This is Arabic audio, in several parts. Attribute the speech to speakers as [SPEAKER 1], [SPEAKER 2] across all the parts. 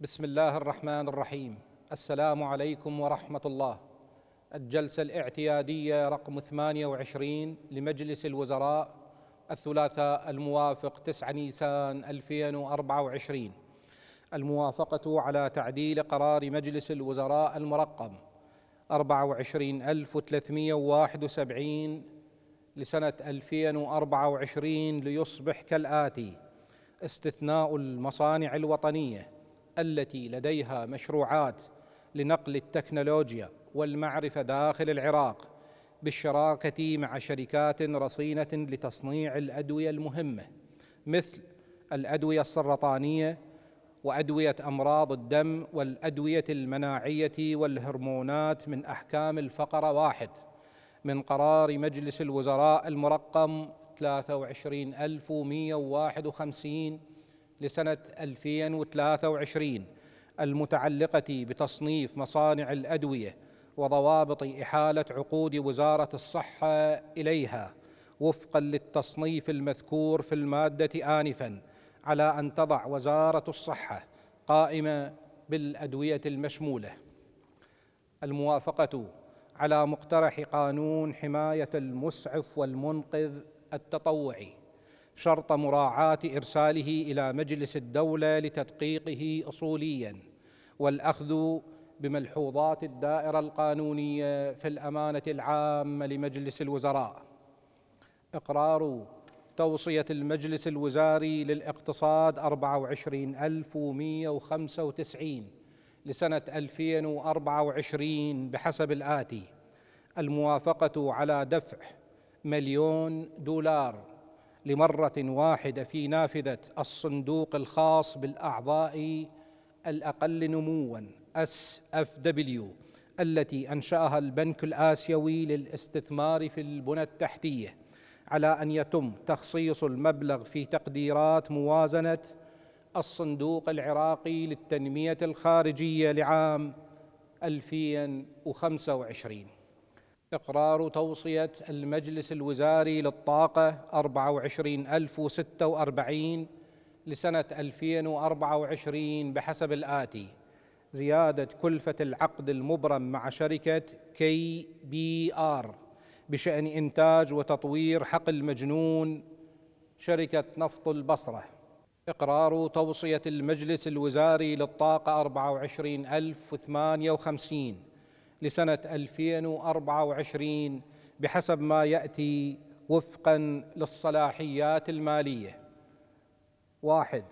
[SPEAKER 1] بسم الله الرحمن الرحيم السلام عليكم ورحمة الله الجلسة الاعتيادية رقم 28 لمجلس الوزراء الثلاثاء الموافق 9 نيسان 2024 الموافقة على تعديل قرار مجلس الوزراء المرقم 24371 لسنة 2024 ليصبح كالآتي استثناء المصانع الوطنيه التي لديها مشروعات لنقل التكنولوجيا والمعرفه داخل العراق بالشراكه مع شركات رصينه لتصنيع الادويه المهمه مثل الادويه السرطانيه وادويه امراض الدم والادويه المناعيه والهرمونات من احكام الفقره واحد من قرار مجلس الوزراء المرقم 23151 لسنة 2023 المتعلقة بتصنيف مصانع الأدوية وضوابط إحالة عقود وزارة الصحة إليها وفقا للتصنيف المذكور في المادة آنفا على أن تضع وزارة الصحة قائمة بالأدوية المشمولة الموافقة على مقترح قانون حماية المسعف والمنقذ التطوعي شرط مراعاه ارساله الى مجلس الدوله لتدقيقه اصوليا والاخذ بملحوظات الدائره القانونيه في الامانه العامه لمجلس الوزراء اقرار توصيه المجلس الوزاري للاقتصاد 24195 لسنه 2024 بحسب الاتي الموافقه على دفع مليون دولار لمره واحده في نافذه الصندوق الخاص بالاعضاء الاقل نموا SFW التي انشاها البنك الاسيوي للاستثمار في البنى التحتيه على ان يتم تخصيص المبلغ في تقديرات موازنه الصندوق العراقي للتنميه الخارجيه لعام 2025 إقرار توصية المجلس الوزاري للطاقة 24046 لسنة 2024 بحسب الآتي زيادة كلفة العقد المبرم مع شركة كي بي آر بشأن إنتاج وتطوير حقل مجنون شركة نفط البصرة إقرار توصية المجلس الوزاري للطاقة 24058 لسنة 2024 بحسب ما يأتي وفقا للصلاحيات المالية واحد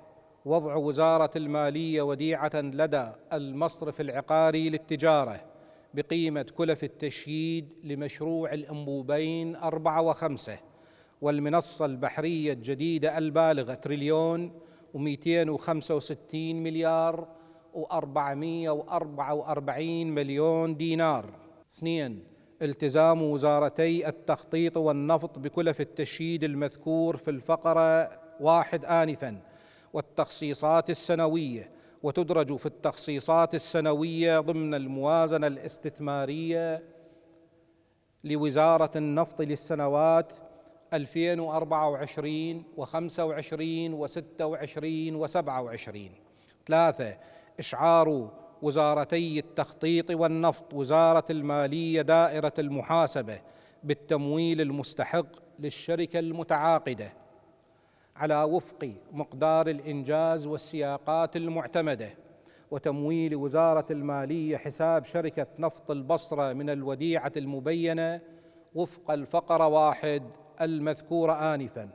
[SPEAKER 1] وضع وزارة المالية وديعة لدى المصرف العقاري للتجارة بقيمة كلف التشييد لمشروع الأنبوبين أربعة وخمسة والمنصة البحرية الجديدة البالغة تريليون ومئتين وخمسة وستين مليار و444 مليون دينار اثنين التزام وزارتي التخطيط والنفط بكلف التشييد المذكور في الفقرة واحد آنفا والتخصيصات السنوية وتدرج في التخصيصات السنوية ضمن الموازنة الاستثمارية لوزارة النفط للسنوات 2024 و25 و26 و27 ثلاثة إشعار وزارتي التخطيط والنفط وزارة المالية دائرة المحاسبة بالتمويل المستحق للشركة المتعاقدة على وفق مقدار الإنجاز والسياقات المعتمدة وتمويل وزارة المالية حساب شركة نفط البصرة من الوديعة المبينة وفق الفقرة واحد المذكورة آنفاً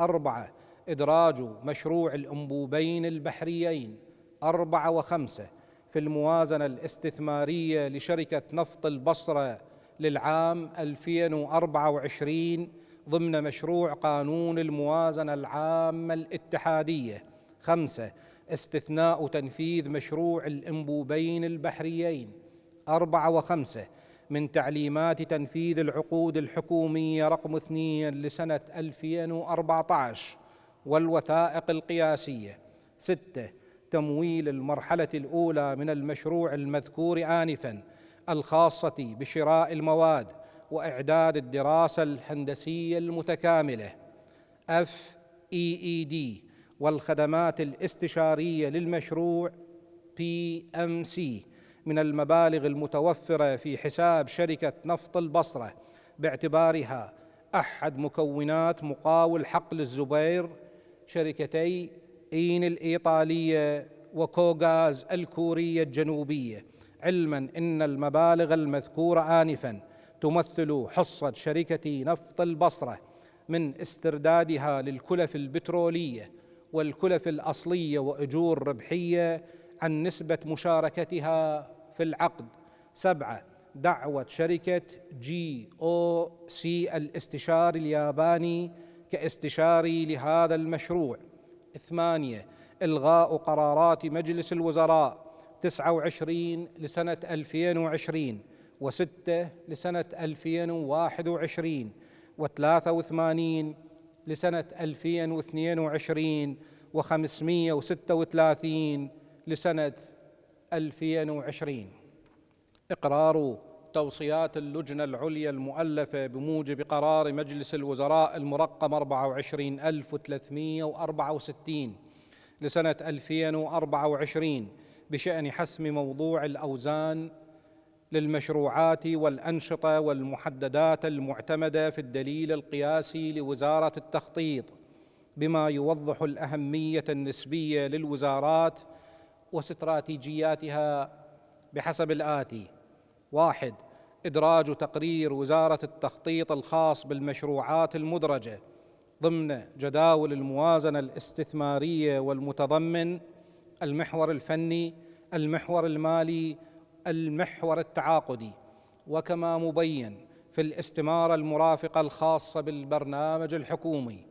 [SPEAKER 1] أربعة إدراج مشروع الأنبوبين البحريين أربعة وخمسة في الموازنة الاستثمارية لشركة نفط البصرة للعام 2024 ضمن مشروع قانون الموازنة العامة الاتحادية خمسة استثناء تنفيذ مشروع الانبوبين البحريين أربعة وخمسة من تعليمات تنفيذ العقود الحكومية رقم اثنين لسنة 2014 والوثائق القياسية ستة تمويل المرحله الاولى من المشروع المذكور انفا الخاصه بشراء المواد واعداد الدراسه الهندسيه المتكامله FEED والخدمات الاستشاريه للمشروع PMC من المبالغ المتوفره في حساب شركه نفط البصره باعتبارها احد مكونات مقاول حقل الزبير شركتي إين الإيطالية وكوغاز الكورية الجنوبية علما أن المبالغ المذكورة آنفا تمثل حصة شركة نفط البصرة من استردادها للكلف البترولية والكلف الأصلية وأجور ربحية عن نسبة مشاركتها في العقد سبعة دعوة شركة جي أو سي الاستشاري الياباني كاستشاري لهذا المشروع ثمانية إلغاء قرارات مجلس الوزراء تسعة وعشرين لسنة ألفين وعشرين وستة لسنة ألفين وواحد وعشرين وثلاثة وثمانين لسنة ألفين واثنين وعشرين وخمسمية وستة وثلاثين لسنة ألفين وعشرين إقرار توصيات اللجنة العليا المؤلفة بموجب قرار مجلس الوزراء المرقم 24364 لسنة 2024 بشأن حسم موضوع الأوزان للمشروعات والأنشطة والمحددات المعتمدة في الدليل القياسي لوزارة التخطيط بما يوضح الأهمية النسبية للوزارات واستراتيجياتها بحسب الآتي واحد إدراج وتقرير وزارة التخطيط الخاص بالمشروعات المدرجة ضمن جداول الموازنة الاستثمارية والمتضمن المحور الفني، المحور المالي، المحور التعاقدي، وكما مبين في الاستمارة المرافقة الخاصة بالبرنامج الحكومي.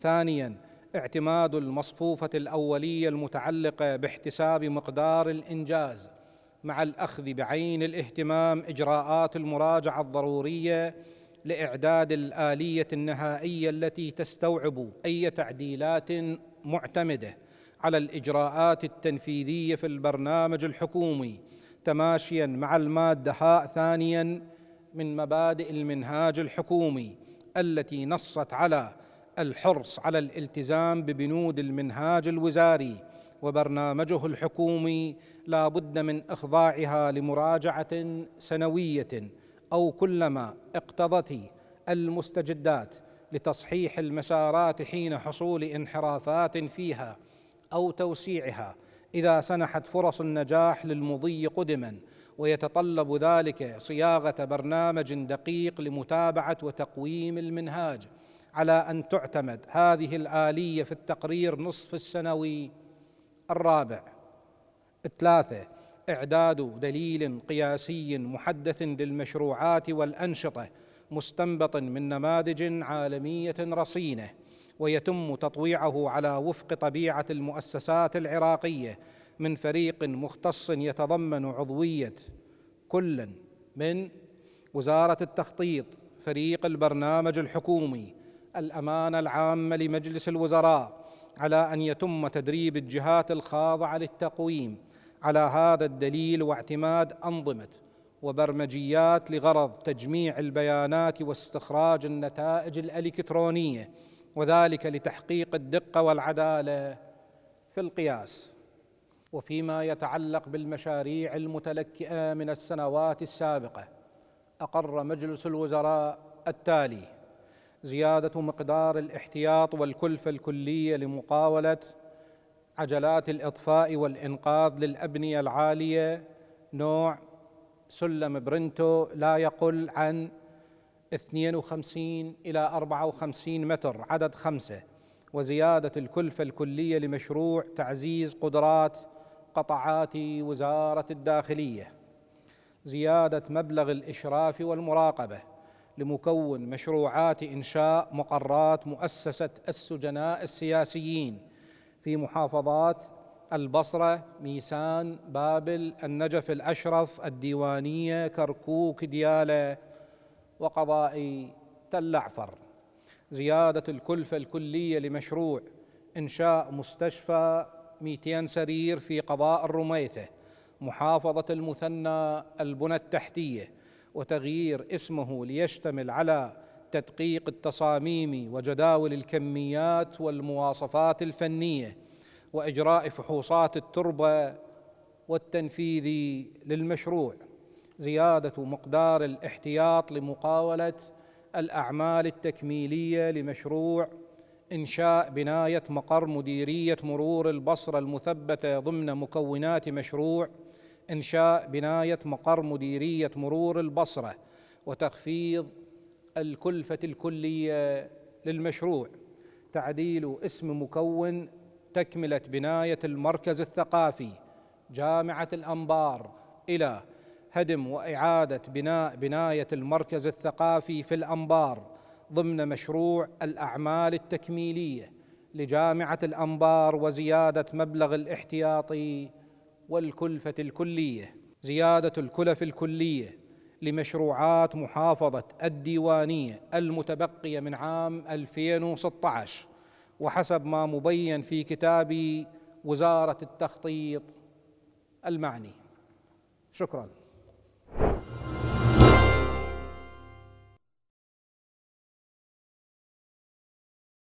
[SPEAKER 1] ثانياً اعتماد المصفوفة الأولية المتعلقة باحتساب مقدار الإنجاز مع الأخذ بعين الاهتمام إجراءات المراجعة الضرورية لإعداد الآلية النهائية التي تستوعب أي تعديلات معتمدة على الإجراءات التنفيذية في البرنامج الحكومي تماشيا مع المادة هاء ثانيا من مبادئ المنهاج الحكومي التي نصت على الحرص على الالتزام ببنود المنهاج الوزاري وبرنامجه الحكومي لا بد من اخضاعها لمراجعه سنويه او كلما اقتضت المستجدات لتصحيح المسارات حين حصول انحرافات فيها او توسيعها اذا سنحت فرص النجاح للمضي قدما ويتطلب ذلك صياغه برنامج دقيق لمتابعه وتقويم المنهاج على ان تعتمد هذه الاليه في التقرير نصف السنوي الرابع ثلاثة إعداد دليل قياسي محدث للمشروعات والأنشطة مستنبط من نماذج عالمية رصينة ويتم تطويعه على وفق طبيعة المؤسسات العراقية من فريق مختص يتضمن عضوية كل من وزارة التخطيط فريق البرنامج الحكومي الأمانة العامة لمجلس الوزراء على أن يتم تدريب الجهات الخاضعة للتقويم على هذا الدليل واعتماد انظمه وبرمجيات لغرض تجميع البيانات واستخراج النتائج الالكترونيه وذلك لتحقيق الدقه والعداله في القياس وفيما يتعلق بالمشاريع المتلكئه من السنوات السابقه اقر مجلس الوزراء التالي زياده مقدار الاحتياط والكلفه الكليه لمقاوله عجلات الإطفاء والإنقاذ للأبنية العالية نوع سلم برنتو لا يقل عن 52 إلى 54 متر عدد خمسة وزيادة الكلفة الكلية لمشروع تعزيز قدرات قطعات وزارة الداخلية زيادة مبلغ الإشراف والمراقبة لمكون مشروعات إنشاء مقرات مؤسسة السجناء السياسيين في محافظات البصرة ميسان بابل النجف الأشرف الديوانية كركوك ديالة وقضاء تل عفر زيادة الكلفة الكلية لمشروع إنشاء مستشفى 200 سرير في قضاء الرميثة محافظة المثنى البنى التحتية وتغيير اسمه ليشتمل على التدقيق التصاميمي وجداول الكميات والمواصفات الفنيه واجراء فحوصات التربه والتنفيذ للمشروع زياده مقدار الاحتياط لمقاوله الاعمال التكميليه لمشروع انشاء بنايه مقر مديريه مرور البصره المثبته ضمن مكونات مشروع انشاء بنايه مقر مديريه مرور البصره وتخفيض الكلفة الكلية للمشروع تعديل اسم مكون تكملة بناية المركز الثقافي جامعة الأنبار إلى هدم وإعادة بناء بناية المركز الثقافي في الأنبار ضمن مشروع الأعمال التكميلية لجامعة الأنبار وزيادة مبلغ الاحتياطي والكلفة الكلية زيادة الكلف الكلية لمشروعات محافظة الديوانية المتبقية من عام 2016 وحسب ما مبين في كتاب وزارة التخطيط المعني شكراً